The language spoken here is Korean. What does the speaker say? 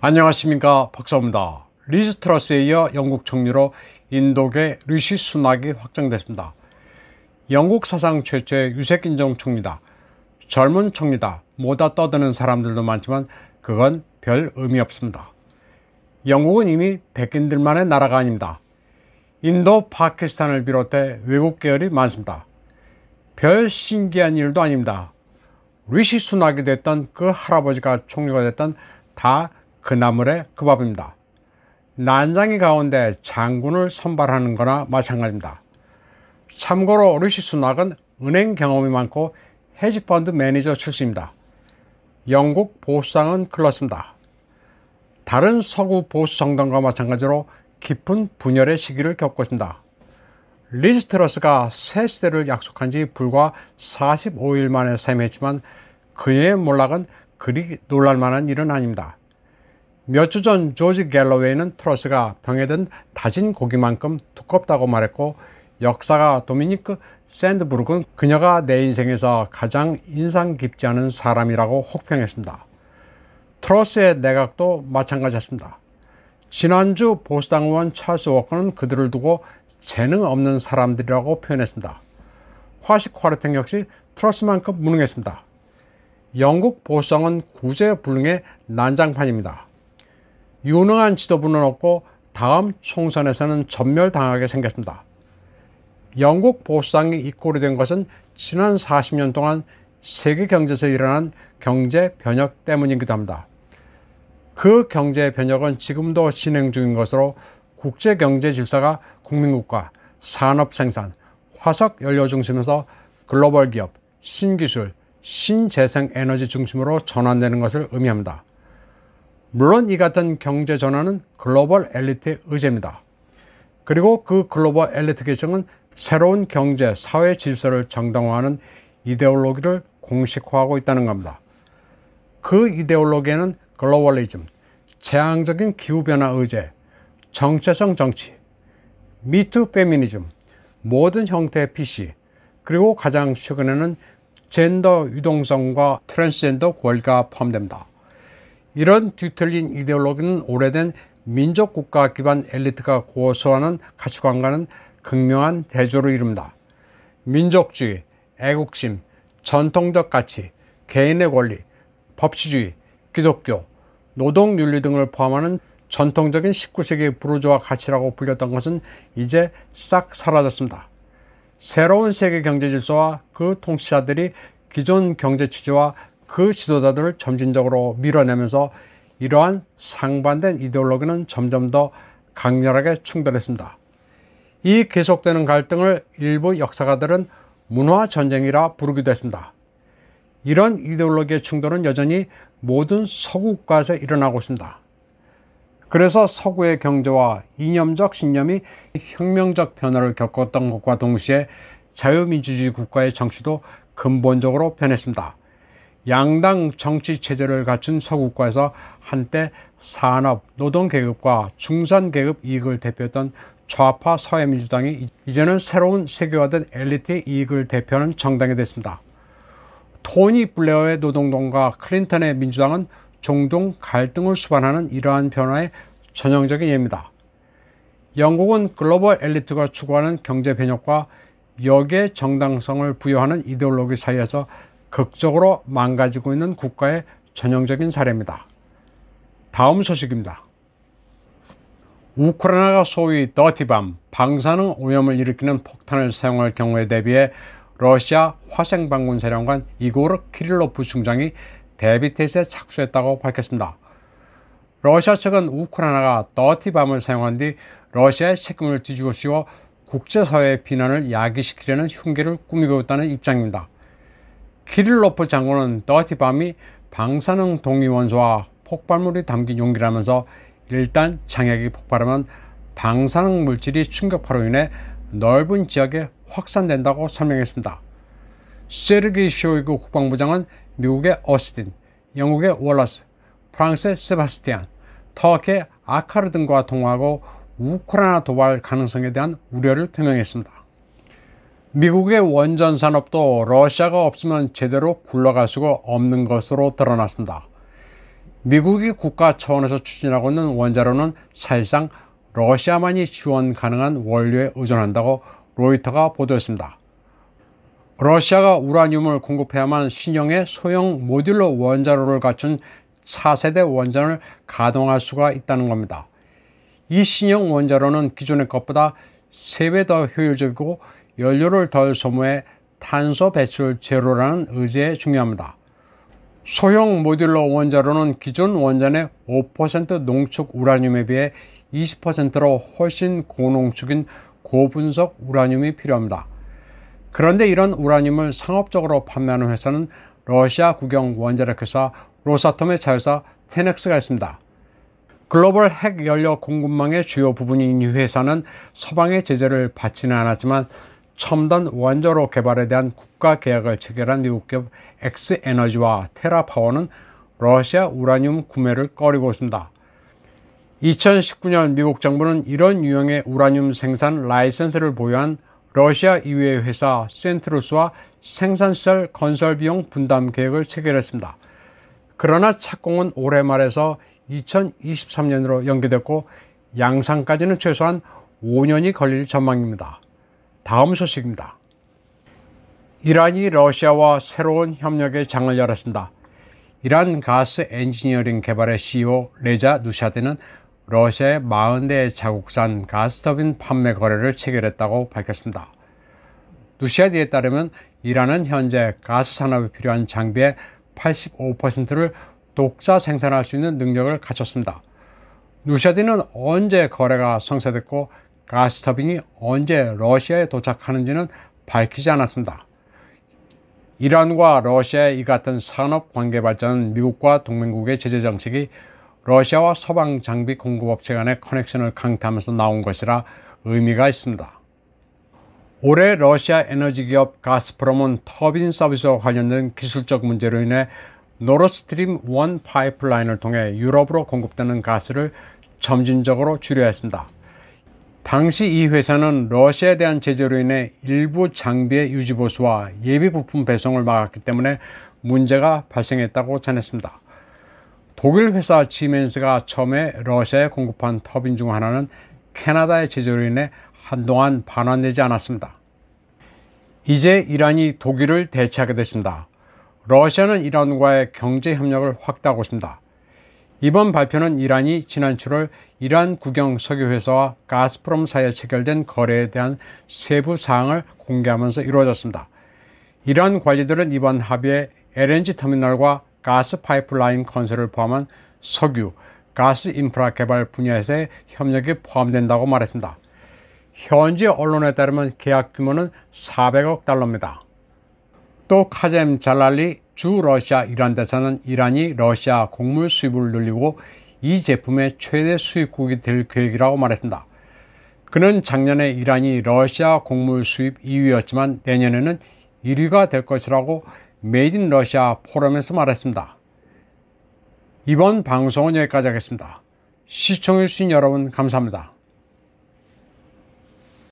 안녕하십니까 박사입니다 리스트러스에 이어 영국 총리로 인도계 리시 수낙이 확정됐습니다 영국 사상 최초의 유색인종 총리다 젊은 총리다 뭐다 떠드는 사람들도 많지만 그건 별 의미 없습니다 영국은 이미 백인들만의 나라가 아닙니다 인도 파키스탄을 비롯해 외국 계열이 많습니다 별 신기한 일도 아닙니다 리시 수낙이 됐던 그 할아버지가 총리가 됐던 다그 나물의 그밥입니다. 난장이 가운데 장군을 선발하는 거나 마찬가지입니다. 참고로 르시 수낙은 은행 경험이 많고 헤지펀드 매니저 출신입니다. 영국 보수당은 클렀습니다. 다른 서구 보수 정당과 마찬가지로 깊은 분열의 시기를 겪었습니다. 리스트러스가 새 시대를 약속한 지 불과 45일 만에 사임했지만 그녀의 몰락은 그리 놀랄만한 일은 아닙니다. 몇주전 조지 갤러웨이는 트러스가 병에 든 다진 고기만큼 두껍다고 말했고 역사가 도미니크 샌드브룩은 그녀가 내 인생에서 가장 인상 깊지 않은 사람이라고 혹평했습니다. 트러스의 내각도 마찬가지였습니다. 지난주 보수당 의원 찰스 워커는 그들을 두고 재능 없는 사람들이라고 표현했습니다. 화식 화르탱 역시 트러스만큼 무능했습니다. 영국 보수성은 구제불능의 난장판입니다. 유능한 지도부는 없고 다음 총선에서는 전멸당하게 생겼습니다. 영국 보수당이 이골이된 것은 지난 40년 동안 세계 경제에서 일어난 경제 변혁 때문이기도 합니다. 그 경제 변혁은 지금도 진행 중인 것으로 국제 경제 질서가 국민국가, 산업 생산, 화석 연료 중심에서 글로벌 기업, 신기술, 신재생 에너지 중심으로 전환되는 것을 의미합니다. 물론 이 같은 경제 전환은 글로벌 엘리트의 의제입니다. 그리고 그 글로벌 엘리트 계층은 새로운 경제, 사회 질서를 정당화하는 이데올로기를 공식화하고 있다는 겁니다. 그 이데올로기에는 글로벌리즘, 재앙적인 기후변화 의제, 정체성 정치, 미투 페미니즘, 모든 형태의 PC, 그리고 가장 최근에는 젠더 유동성과 트랜스젠더 권리가 포함됩니다. 이런 뒤틀린 이데올로기는 오래된 민족국가 기반 엘리트가 고수하는 가치관과는 극명한 대조를 이룹니다. 민족주의, 애국심, 전통적 가치, 개인의 권리, 법치주의, 기독교, 노동윤리 등을 포함하는 전통적인 19세기 부르주아 가치라고 불렸던 것은 이제 싹 사라졌습니다. 새로운 세계 경제 질서와 그 통치자들이 기존 경제 체제와 그 지도자들을 점진적으로 밀어내면서 이러한 상반된 이데올로기는 점점 더 강렬하게 충돌했습니다. 이 계속되는 갈등을 일부 역사가들은 문화 전쟁이라 부르기도 했습니다. 이런 이데올로기의 충돌은 여전히 모든 서구 국가에서 일어나고 있습니다. 그래서 서구의 경제와 이념적 신념이 혁명적 변화를 겪었던 것과 동시에 자유민주주의 국가의 정치도 근본적으로 변했습니다. 양당 정치 체제를 갖춘 서구과에서 한때 산업, 노동계급과 중산계급 이익을 대표했던 좌파 사회민주당이 이제는 새로운 세계화된 엘리트의 이익을 대표하는 정당이 됐습니다. 토니 블레어의 노동동과 클린턴의 민주당은 종종 갈등을 수반하는 이러한 변화의 전형적인 예입니다. 영국은 글로벌 엘리트가 추구하는 경제 변혁과 역의 정당성을 부여하는 이데올로기 사이에서 극적으로 망가지고 있는 국가의 전형적인 사례입니다. 다음 소식입니다. 우크라이나가 소위 더티밤, 방사능 오염을 일으키는 폭탄을 사용할 경우에 대비해 러시아 화생방군사령관 이고르 키릴로프 중장이 대비태세 에 착수했다고 밝혔습니다. 러시아 측은 우크라이나가 더티밤을 사용한 뒤 러시아의 책임을 뒤집어 씌워 국제사회의 비난을 야기시키려는 흉기를 꾸미고 있다는 입장입니다. 키릴로프 장군은 더티 밤이 방사능 동위원소와 폭발물이 담긴 용기라면서 일단 장약이 폭발하면 방사능 물질이 충격파로 인해 넓은 지역에 확산된다고 설명했습니다. 세르기 쇼이그 국방부장은 미국의 어스틴, 영국의 월라스 프랑스의 세바스티안, 터키의 아카르 등과 통화하고 우크라이나 도발 가능성에 대한 우려를 표명했습니다. 미국의 원전 산업도 러시아가 없으면 제대로 굴러갈 수가 없는 것으로 드러났습니다. 미국이 국가 차원에서 추진하고 있는 원자로는 사실상 러시아만이 지원 가능한 원료에 의존한다고 로이터가 보도했습니다. 러시아가 우라늄을 공급해야만 신형의 소형 모듈러 원자로를 갖춘 차세대 원전을 가동할 수가 있다는 겁니다. 이 신형 원자로는 기존의 것보다 3배 더 효율적이고 연료를 덜 소모해 탄소 배출 제로라는 의제에 중요합니다. 소형 모듈러 원자로는 기존 원전의5% 농축 우라늄에 비해 20%로 훨씬 고농축인 고분석 우라늄이 필요합니다. 그런데 이런 우라늄을 상업적으로 판매하는 회사는 러시아 국영 원자력 회사 로사톰의 자회사 테넥스가 있습니다. 글로벌 핵 연료 공급망의 주요 부분인 이 회사는 서방의 제재를 받지는 않았지만 첨단 원자로 개발에 대한 국가 계약을 체결한 미국 기업 엑스에너지와 테라파워는 러시아 우라늄 구매를 꺼리고 있습니다. 2019년 미국 정부는 이런 유형의 우라늄 생산 라이센스를 보유한 러시아 이외의 회사 센트루스와 생산시설 건설 비용 분담 계획을 체결했습니다. 그러나 착공은 올해 말에서 2023년으로 연기됐고 양산까지는 최소한 5년이 걸릴 전망입니다. 다음 소식입니다. 이란이 러시아와 새로운 협력의 장을 열었습니다. 이란 가스 엔지니어링 개발의 CEO 레자 누샤드는 러시아의 4 0대 자국산 가스터빈 판매 거래를 체결했다고 밝혔습니다. 누시드에 따르면 이란은 현재 가스 산업에 필요한 장비의 85%를 독자 생산할 수 있는 능력을 갖췄습니다. 누시드는 언제 거래가 성사됐고 가스터빈이 언제 러시아에 도착하는지는 밝히지 않았습니다. 이란과 러시아의 이 같은 산업 관계 발전은 미국과 동맹국의 제재 정책이 러시아와 서방 장비 공급업체 간의 커넥션을 강타하면서 나온 것이라 의미가 있습니다. 올해 러시아 에너지 기업 가스프롬은 터빈 서비스와 관련된 기술적 문제로 인해 노르스트림 1 파이프라인을 통해 유럽으로 공급되는 가스를 점진적으로 줄여야 했습니다. 당시 이 회사는 러시아에 대한 제재로 인해 일부 장비의 유지보수와 예비 부품 배송을 막았기 때문에 문제가 발생했다고 전했습니다. 독일 회사 지멘스가 처음에 러시아에 공급한 터빈 중 하나는 캐나다의 제재로 인해 한동안 반환되지 않았습니다. 이제 이란이 독일을 대체하게 됐습니다. 러시아는 이란과의 경제 협력을 확대하고 있습니다. 이번 발표는 이란이 지난 7월 이란 국영 석유회사와 가스프롬 사이에 체결된 거래에 대한 세부 사항을 공개하면서 이루어졌습니다. 이란 관리들은 이번 합의에 LNG 터미널과 가스 파이프라인 건설을 포함한 석유, 가스 인프라 개발 분야에서의 협력이 포함된다고 말했습니다. 현지 언론에 따르면 계약 규모는 400억 달러입니다. 또 카젬 잘랄리 주 러시아 이란 대사는 이란이 러시아 곡물 수입을 늘리고 이 제품의 최대 수입국이 될 계획이라고 말했습니다. 그는 작년에 이란이 러시아 곡물 수입 2위였지만 내년에는 1위가 될 것이라고 메이드 인 러시아 포럼에서 말했습니다. 이번 방송은 여기까지 하겠습니다. 시청해주신 여러분 감사합니다.